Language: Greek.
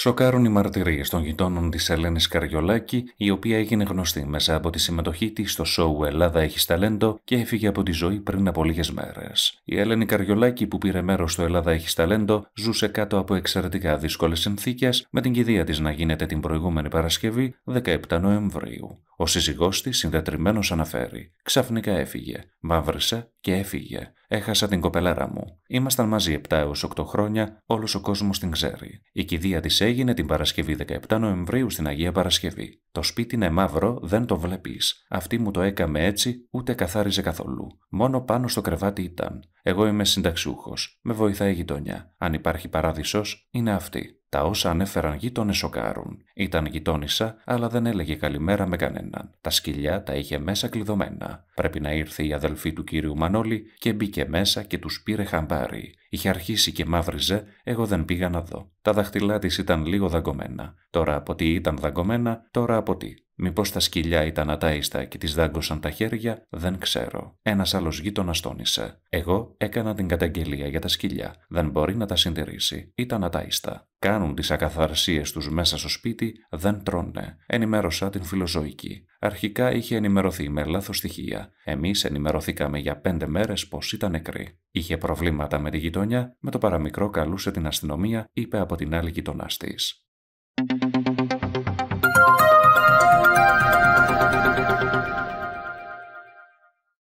Σοκάρουν οι μαρτυρίες των γειτόνων της Ελένης Καριολάκη, η οποία έγινε γνωστή μέσα από τη συμμετοχή της στο σόου Ελλάδα έχεις ταλέντο και έφυγε από τη ζωή πριν από λίγες μέρες. Η Ελένη Καριολάκη, που πήρε μέρος στο Ελλάδα έχεις ταλέντο, ζούσε κάτω από εξαιρετικά δύσκολες συνθήκες, με την κηδεία της να γίνεται την προηγούμενη Παρασκευή, 17 Νοεμβρίου. Ο σύζυγός της, συνδετριμένο, αναφέρει: Ξαφνικά έφυγε. Μαύρησε και έφυγε. Έχασα την κοπελάρα μου. Ήμασταν μαζί 7 έω 8 χρόνια, όλος ο κόσμος την ξέρει. Η κηδεία της έγινε την Παρασκευή 17 Νοεμβρίου στην Αγία Παρασκευή. Το σπίτι είναι μαύρο, δεν το βλέπεις. Αυτή μου το έκαμε έτσι, ούτε καθάριζε καθόλου. Μόνο πάνω στο κρεβάτι ήταν. Εγώ είμαι συνταξιούχος. Με βοηθάει η γειτονιά. Αν υπάρχει παράδεισος, είναι αυτή. Τα όσα ανέφεραν γείτονες σοκάρουν. Ήταν γειτόνισσα, αλλά δεν έλεγε καλημέρα με κανέναν. Τα σκυλιά τα είχε μέσα κλειδωμένα. Πρέπει να ήρθε η αδελφή του κύριου Μανώλη και μπήκε μέσα και τους πήρε χαμπάρι. Είχε αρχίσει και μαύριζε, εγώ δεν πήγα να δω. Τα δάχτυλά της ήταν λίγο δαγκωμένα. Τώρα από τι ήταν δαγκωμένα, τώρα από τι. Μήπως τα σκυλιά ήταν ατάιστα και τη δάγκωσαν τα χέρια, δεν ξέρω. Ένας άλλος γείτονας τόνισε. Εγώ έκανα την καταγγελία για τα σκυλιά. Δεν μπορεί να τα συντηρήσει. Ήταν ατάιστα. Κάνουν τις ακαθαρσίες τους μέσα στο σπίτι, δεν τρώνε. Ενημέρωσα την φιλοζωική. Αρχικά είχε ενημερωθεί με λάθος στοιχεία. Εμείς ενημερωθήκαμε για πέντε μέρες πως ήταν νεκρή. Είχε προβλήματα με τη γειτόνια, με το παραμικρό καλούσε την αστυνομία, είπε από την άλλη γειτονάς της».